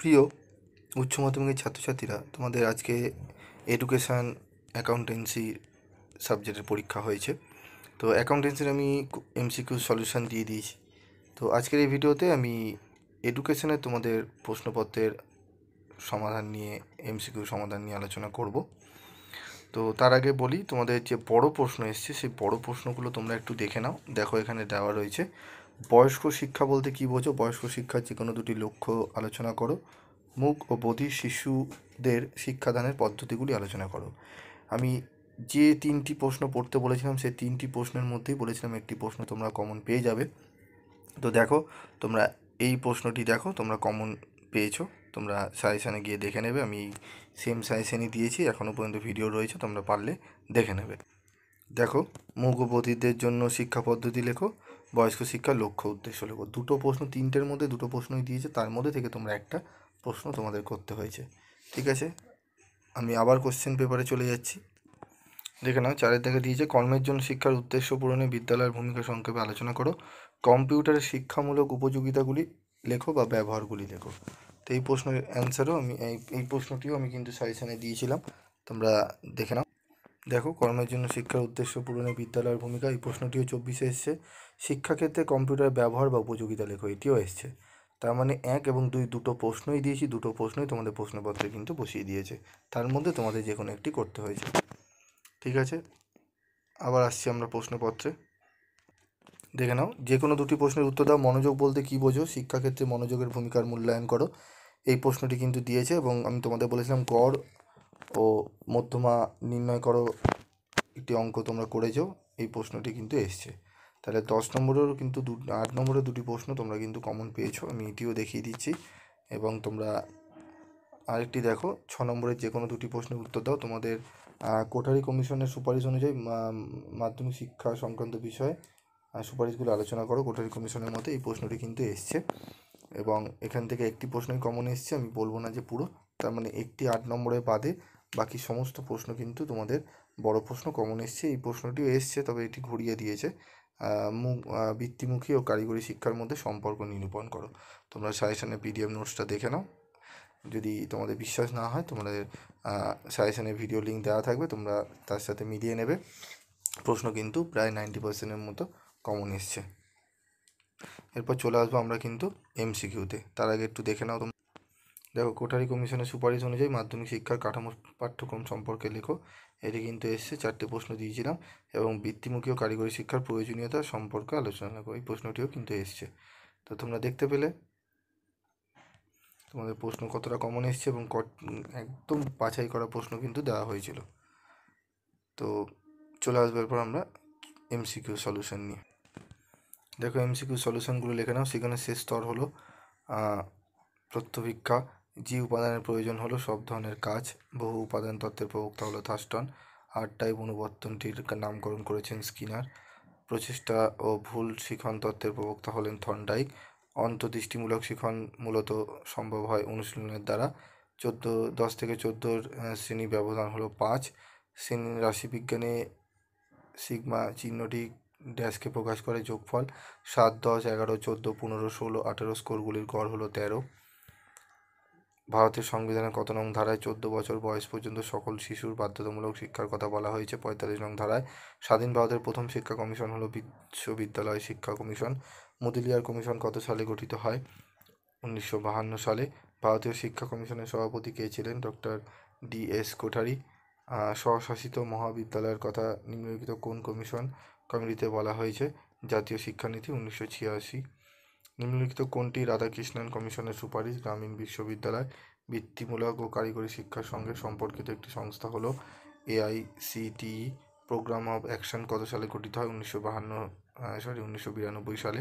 প্রিয় উচ্চ মাধ্যমিকের ছাত্রছাত্রীরা তোমাদের আজকে এডুকেশান অ্যাকাউন্টেন্সি সাবজেক্টের পরীক্ষা হয়েছে তো অ্যাকাউন্টেন্সির আমি এমসিকিউ সলিউশান দিয়ে দিয়েছি তো আজকের এই ভিডিওতে আমি এডুকেশানে তোমাদের প্রশ্নপত্রের সমাধান নিয়ে এমসিকিউ সমাধান নিয়ে আলোচনা করব তো তার আগে বলি তোমাদের যে বড় প্রশ্ন এসছে সেই বড় প্রশ্নগুলো তোমরা একটু দেখে নাও দেখো এখানে দেওয়া রয়েছে বয়স্ক শিক্ষা বলতে কি বোঝো বয়স্ক শিক্ষার যে কোনো দুটি লক্ষ্য আলোচনা করো মুখ ও বধির শিশুদের শিক্ষাদানের পদ্ধতিগুলি আলোচনা করো আমি যে তিনটি প্রশ্ন পড়তে বলেছিলাম সেই তিনটি প্রশ্নের মধ্যেই বলেছিলাম একটি প্রশ্ন তোমরা কমন পেয়ে যাবে তো দেখো তোমরা এই প্রশ্নটি দেখো তোমরা কমন পেয়েছো তোমরা সাজেশানে গিয়ে দেখে নেবে আমি সেম সাজেশানই দিয়েছি এখনও পর্যন্ত ভিডিও রয়েছে তোমরা পারলে দেখে নেবে দেখো মুখ ও বধিরদের জন্য শিক্ষা পদ্ধতি লেখো বয়স্ক শিক্ষার লক্ষ্য উদ্দেশ্য লেখো দুটো প্রশ্ন তিনটের মধ্যে দুটো প্রশ্নই দিয়েছে তার মধ্যে থেকে তোমরা একটা প্রশ্ন তোমাদের করতে হয়েছে ঠিক আছে আমি আবার কোশ্চেন পেপারে চলে যাচ্ছি দেখে নাও চারের দেখে দিয়েছে কর্মের জন্য শিক্ষার উদ্দেশ্য পূরণে বিদ্যালয়ের ভূমিকা সংক্ষেপে আলোচনা করো কম্পিউটারের শিক্ষামূলক উপযোগিতাগুলি লেখো বা ব্যবহারগুলি লেখো তো এই প্রশ্নের অ্যান্সারও আমি এই প্রশ্নটিও আমি কিন্তু সাজেশানে দিয়েছিলাম তোমরা দেখে নাও দেখো কর্মের জন্য শিক্ষার উদ্দেশ্য পূরণে বিদ্যালয়ের ভূমিকা এই প্রশ্নটিও চব্বিশে এসছে শিক্ষাক্ষেত্রে কম্পিউটার ব্যবহার বা উপযোগিতা লেখো এটিও এসছে তার মানে এক এবং দুই দুটো প্রশ্নই দিয়েছি দুটো প্রশ্নই তোমাদের প্রশ্নপত্রে কিন্তু বসিয়ে দিয়েছে তার মধ্যে তোমাদের যে কোনো একটি করতে হয়েছে ঠিক আছে আবার আসছি আমরা প্রশ্নপত্রে দেখে নাও যে কোনো দুটি প্রশ্নের উত্তর দাও মনোযোগ বলতে কী বোঝো শিক্ষাক্ষেত্রে মনোযোগের ভূমিকার মূল্যায়ন করো এই প্রশ্নটি কিন্তু দিয়েছে এবং আমি তোমাদের বলেছিলাম গড় ও মধ্যমা নির্ণয় করো একটি অঙ্ক তোমরা যাও এই প্রশ্নটি কিন্তু এসছে তাহলে দশ নম্বরেরও কিন্তু দু আট নম্বরের দুটি প্রশ্ন তোমরা কিন্তু কমন পেয়েছো আমি এটিও দেখিয়ে দিচ্ছি এবং তোমরা আরেকটি দেখো ছ নম্বরের যে কোনো দুটি প্রশ্নের উত্তর দাও তোমাদের কোঠারি কমিশনের সুপারিশ অনুযায়ী মাধ্যমিক শিক্ষা সংক্রান্ত বিষয়ে সুপারিশগুলো আলোচনা করো কোঠারি কমিশনের মতে এই প্রশ্নটি কিন্তু এসছে এবং এখান থেকে একটি প্রশ্নই কমন এসছে আমি বলবো না যে পুরো তার মানে একটি আট নম্বরের বাদে বাকি সমস্ত প্রশ্ন কিন্তু তোমাদের বড় প্রশ্ন কমন এসছে এই প্রশ্নটিও এসছে তবে এটি ঘুরিয়ে দিয়েছে বৃত্তিমুখী ও কারিগরি শিক্ষার মধ্যে সম্পর্ক নিরূপণ করো তোমরা সাজেশনের পিডিএফ নোটসটা দেখে নাও যদি তোমাদের বিশ্বাস না হয় তোমাদের সাজেশনের ভিডিও লিঙ্ক দেওয়া থাকবে তোমরা তার সাথে মিলিয়ে নেবে প্রশ্ন কিন্তু প্রায় নাইনটি পার্সেন্টের মতো কমন এসছে এরপর চলে আসবো আমরা কিন্তু এমসিকিউতে তার আগে একটু দেখে নাও তোমরা দেখো কোঠারি কমিশনের সুপারিশ অনুযায়ী মাধ্যমিক শিক্ষার কাঠামোর পাঠ্যক্রম সম্পর্কে লেখো এটি কিন্তু এসছে চারটে প্রশ্ন দিয়েছিলাম এবং বৃত্তিমুখী ও কারিগরি শিক্ষার প্রয়োজনীয়তা সম্পর্কে আলোচনা করো এই প্রশ্নটিও কিন্তু এসছে তো তোমরা দেখতে পেলে তোমাদের প্রশ্ন কতটা কমন এসছে এবং একদম বাছাই করা প্রশ্ন কিন্তু দেওয়া হয়েছিল তো চলে আসবার এরপর আমরা এমসিকিউ সলিউশন নিয়ে দেখো এমসিকিউ সলিউশনগুলো লেখে নাও সেখানে শেষ স্তর হলো প্রত্যভিক্ষা জি উপাদানের প্রয়োজন হলো সব ধরনের কাজ বহু উপাদান তত্ত্বের প্রবক্তা হলো থাস্টন আর টাইপ অনুবর্তনটির নামকরণ করেছেন স্কিনার প্রচেষ্টা ও ভুল শিখন তত্ত্বের প্রবক্তা হলেন থর্নডাইক অন্তদৃষ্টিমূলক শিখন মূলত সম্ভব হয় অনুশীলনের দ্বারা চোদ্দো দশ থেকে চোদ্দোর শ্রেণী ব্যবধান হলো পাঁচ শ্রেণী রাশিবিজ্ঞানে সিগমা চিহ্নটি ড্যাশকে প্রকাশ করে যোগফল সাত দশ এগারো চোদ্দো পনেরো ষোলো আঠেরো স্কোরগুলির গড় হলো তেরো ভারতের সংবিধানের কত নং ধারায় চোদ্দ বছর বয়স পর্যন্ত সকল শিশুর বাধ্যতামূলক শিক্ষার কথা বলা হয়েছে পঁয়তাল্লিশ নং ধারায় স্বাধীন ভারতের প্রথম শিক্ষা কমিশন হলো বিশ্ববিদ্যালয় শিক্ষা কমিশন মুদিলিয়ার কমিশন কত সালে গঠিত হয় উনিশশো বাহান্ন সালে ভারতীয় শিক্ষা কমিশনের সভাপতি কে ছিলেন ডক্টর ডি এস কোঠারি স্বশাসিত মহাবিদ্যালয়ের কথা নিম্নলিখিত কোন কমিশন কমিটিতে বলা হয়েছে জাতীয় শিক্ষানীতি উনিশশো ছিয়াশি নিম্নলিখিত কোনটি রাধাকৃষ্ণন কমিশনের সুপারিশ গ্রামীণ বিশ্ববিদ্যালয় বৃত্তিমূলক ও কারিগরি শিক্ষার সঙ্গে সম্পর্কিত একটি সংস্থা হলো এআইসিটিই প্রোগ্রাম অফ অ্যাকশন কত সালে গঠিত হয় উনিশশো বাহান্ন সরি উনিশশো বিরানব্বই সালে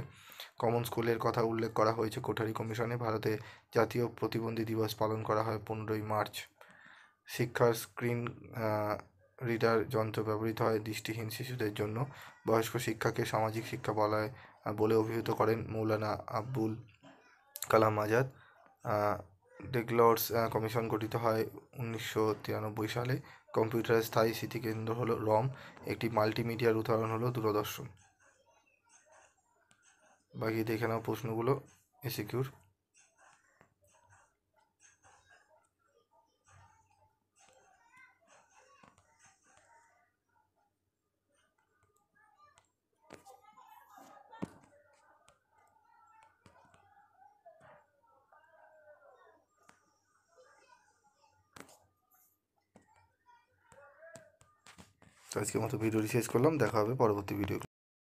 কমন স্কুলের কথা উল্লেখ করা হয়েছে কোঠারি কমিশনে ভারতে জাতীয় প্রতিবন্ধী দিবস পালন করা হয় পনেরোই মার্চ শিক্ষার স্ক্রিন রিডার যন্ত্র ব্যবহৃত হয় দৃষ্টিহীন শিশুদের জন্য বয়স্ক শিক্ষাকে সামাজিক শিক্ষা বলায় বলে অভিহিত করেন মৌলানা আব্বুল কালাম আজাদ ডেগলর্স কমিশন গঠিত হয় উনিশশো তিরানব্বই সালে কম্পিউটারের স্থায়ী স্মৃতিকেন্দ্র হলো রম একটি মাল্টিমিডিয়ার উদাহরণ হলো দূরদর্শন বাকি দেখে নাও প্রশ্নগুলো এসিকিউর আজকের মতো ভিডিওটি শেষ করলাম দেখা হবে পরবর্তী ভিডিও